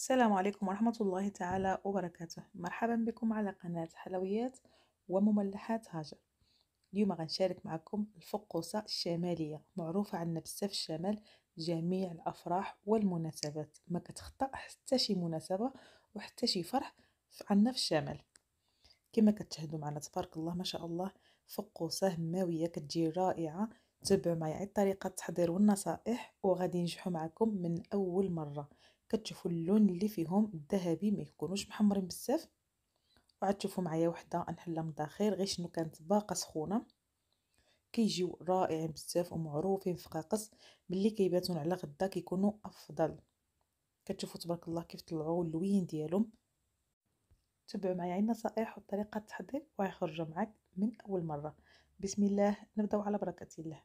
السلام عليكم ورحمة الله تعالى وبركاته مرحبا بكم على قناة حلويات ومملحات هاجر اليوم غنشارك معكم الفقوسة الشمالية معروفة عندنا بزاف الشمال جميع الأفراح والمناسبات ما كتخطأ حتى شي مناسبة وحتى شي فرح عندنا في الشمال كما كتشاهدوا معنا تبارك الله ما شاء الله فقوسة هماوية كتجي رائعة تبعوا معي طريقة التحضير والنصائح وغادي ينجحوا معكم من أول مرة كتشوفوا اللون اللي فيهم الذهبي ما يكونوش محمرين بزاف وعاد تشوفوا معايا وحده نحلها من الداخل غير شنو كانت باقه سخونه كيجيو رائعين بزاف ومعروفين في قاقص ملي كيباتون على غدا كيكونوا افضل كتشوفوا تبارك الله كيف طلعوا اللوين ديالهم تبعوا معايا النصائح وطريقه التحضير وغيخرجوا معاك من اول مره بسم الله نبداو على بركه الله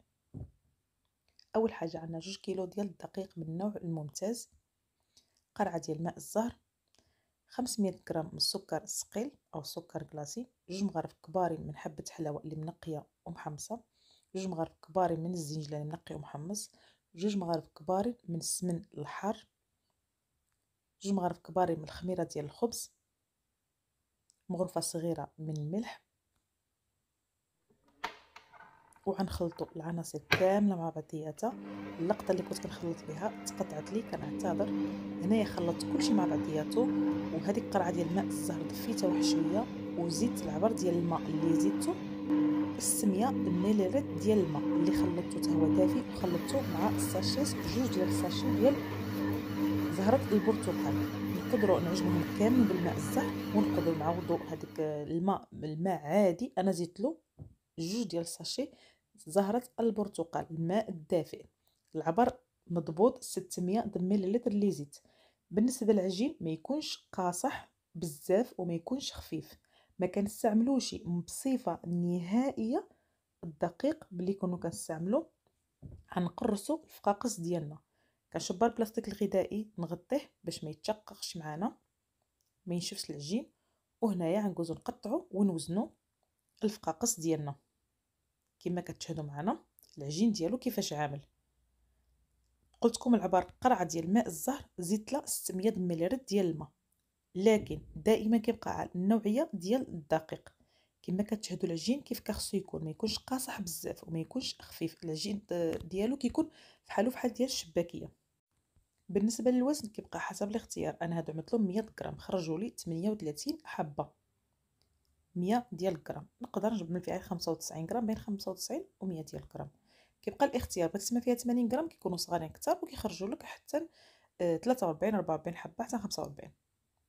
اول حاجه عندنا جوج كيلو ديال الدقيق من النوع الممتاز قرعة ديال ماء الزهر 500 غرام من السكر الصقيل او سكر كلاصي جوج مغارف كبارين من حبة حلاوة اللي منقية ومحمصة جوج مغارف كبارين من الزنجلان اللي منقي ومحمص جوج مغارف كبارين من السمن الحار جوج مغارف كبارين من الخميرة ديال الخبز مغرفة صغيرة من الملح وغنخلطوا العناصر كامله مع بعضياتها اللقطه اللي كنت كنخلط بها تقطعت لي كنعتذر هنايا خلطت كلشي مع بعضياته وهذيك قرعه ديال الماء الزهر دفيتها واحد شويه وزيدت العبر ديال الماء اللي زدته السميه المليليت ديال الماء اللي خلطته حتى هو دافي وخلطته مع الساشيس جوج ديال الساشي ديال زهره البرتقال نقدروا نعجنهم كامل بالماء الزهر ونقدروا نعوضوا هذيك الماء الماء عادي انا زدت له جوج ديال الساشي زهرة البرتقال الماء الدافئ العبر مضبوط 600 مللتر لي زيت بالنسبه للعجين ما يكونش قاصح بزاف وما يكونش خفيف ما كنستعملوش بصفه نهائيه الدقيق ملي كنا كنستعملو غنقرصو الفقاقص ديالنا كنشبر البلاستيك الغذائي نغطيه باش ما يتشققش معانا ما ينشفش العجين وهنايا غندوزو نقطعو ونوزنو الفقاقص ديالنا كما كتشاهدوا معنا العجين ديالو كيفاش عامل قلتكم العبارة قرعة ديال ماء الزهر زدت لها 600 ملل ديال الماء لكن دائما كيبقى على النوعية ديال الدقيق كما كتشاهدوا العجين كيف كخصو يكون ما يكونش قاصح بزاف وما يكونش خفيف العجين ديالو كيكون بحالو بحال ديال الشباكيه بالنسبه للوزن كيبقى حسب الاختيار انا هادو عملت 100 غرام خرجوا لي 38 حبه مية ديال الجرام نقدر من فيها خمسة وتسعين جرام بين خمسة وتسعين ومية ديال الجرام كيبقى الاختيار بغيتي تسمى فيها تمانين جرام كيكونوا صغارين كثر وكيخرجوا لك حتى آه، تلاتة وربعين ربعة وربعين حبة حتى خمسة وربعين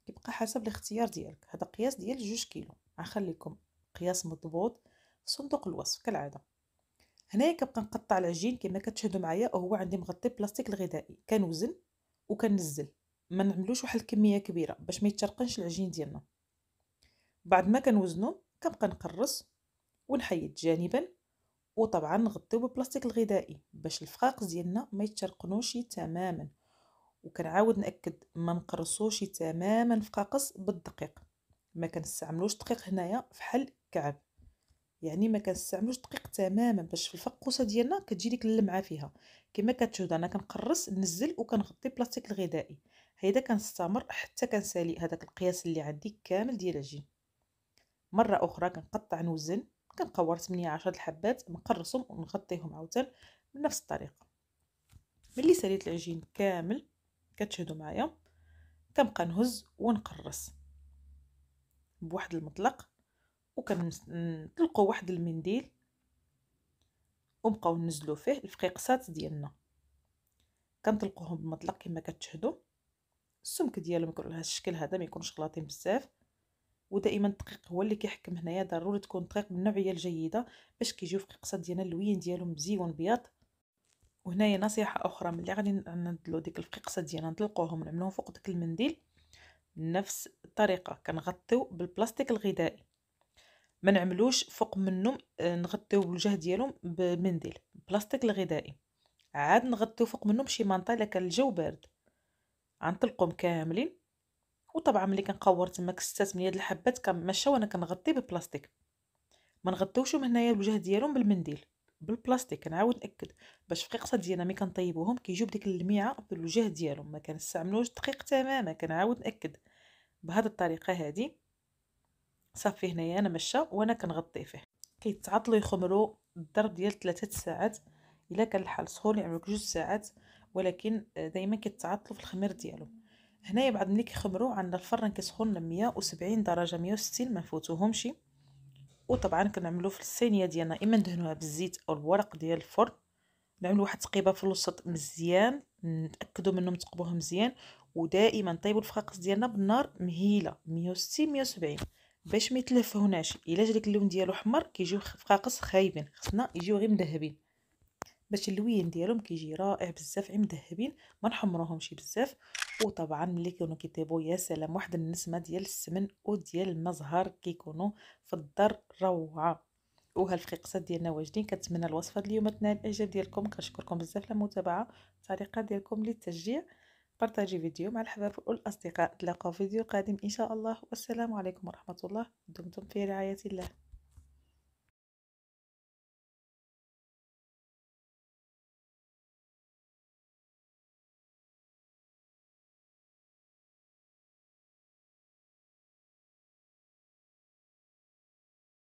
كيبقى حسب الاختيار ديالك هذا قياس ديال جوج كيلو غنخليكم قياس مضبوط في صندوق الوصف كالعاده هنايا كنبقى نقطع العجين كما كتشاهدوا معايا هو عندي مغطي بلاستيك الغذائي كنوزن وكنزل ما نعملوش واحد الكميه كبيره باش ما يترقنش العجين ديالنا بعد ما كنوزنو كنبقى نقرص ونحيد جانبا وطبعا نغطيو بالبلاستيك الغذائي باش الفقاق ديالنا ما يتشرقنوش تماما وكنعاود ناكد ما نقرصوش تماما فقاقص بالدقيق ما كنستعملوش دقيق هنايا فحال كعب يعني ما كنستعملوش دقيق تماما باش في الفقوسه ديالنا كتجي ديك اللمعه فيها كما كتشوف انا كنقرص نزل وكنغطي بلاستيك الغذائي هيدا كنستمر حتى كنسالي هذاك القياس اللي عندي كامل ديال العجين مرة أخرى كنقطع نوزن كنقور 8 10 الحبات نقرصهم ونغطيهم عاوتاني بنفس الطريقة ملي ساليت العجين كامل كتشهدوا معايا كنبقى نهز ونقرص بواحد المطلق وكنطلقوا واحد المنديل ونبقاو نزلو فيه الفقيقسات ديالنا كنطلقوهم بمطلق كما كتشهدوا السمك ديالهم يكون على هذا الشكل هذا ما يكونش غلاطين بزاف ودائما الدقيق هو اللي كيحكم هنايا ضروري تكون دقيق بالنوعيه الجيده باش كيجيو في القصه ديالنا اللوين ديالهم مزيون بيض وهنايا نصيحه اخرى ملي غادي ندلو ديك الفقيقصه ديالنا نطلقوهم نعملوهم فوق داك المنديل نفس الطريقه كنغطيو بالبلاستيك الغذائي ما نعملوش فوق منهم آه، نغطيو بالوجه ديالهم بمنديل بلاستيك الغذائي عاد نغطيو فوق منهم شي مانطا الا كان الجو بارد غنطلقهم كاملين وطبعا ملي كنقور تما كستات من هاد الحبات كنمشى وانا كنغطي بالبلاستيك ما نغطيوش من هنايا الوجه ديالهم بالمنديل بالبلاستيك كنعاود ناكد باش في قصه ديالنا ملي كنطيبوهم كيجيو بديك اللميعه في الوجه ديالهم ما كنستعملوش دقيق تماما كنعاود ناكد بهاد الطريقه هذه صافي هنايا انا مشى وانا كنغطي فيه كيتعطلوا يخمروا الضرب ديال 3 ساعات الا كان الحال سخون يعملوك جوج ساعات ولكن دائما كيتعطلوا في الخمير ديالهم هنايا بعد ملي كيخمروا عندنا الفرن كيسخن ل 170 درجه 160 ما نفوتوهمش وطبعا كنعملو في الصينيه ديالنا اما ندهنوها بالزيت او الورق ديال الفرن نعملو واحد التقيبه في الوسط مزيان نتاكدوا منه تقبوه مزيان ودائما طيبوا الفقاقس ديالنا بالنار مهيله 160 170 باش ما يتلهفهوناش الا جا داك اللون ديالو حمر كيجيو فقاقس خايبين خصنا يجيو غير مذهبين باش اللوين ديالهم كيجي رائع بزاف غير مذهبين ما نحمروهمش بزاف وطبعا ملي كانوا كيطيبوا يا سلام واحد النسمه ديال السمن وديال المزهر كيكونوا في الدار روعه وها الفقيقسات ديالنا واجدين كنتمنى الوصفه اليوم تنال الاعجاب ديالكم كنشكركم بزاف على المتابعه الطريقه ديالكم للتشجيع بارطاجي فيديو مع الحباب والاصدقاء تلاقاو فيديو قادم ان شاء الله والسلام عليكم ورحمه الله دمتم في رعايه الله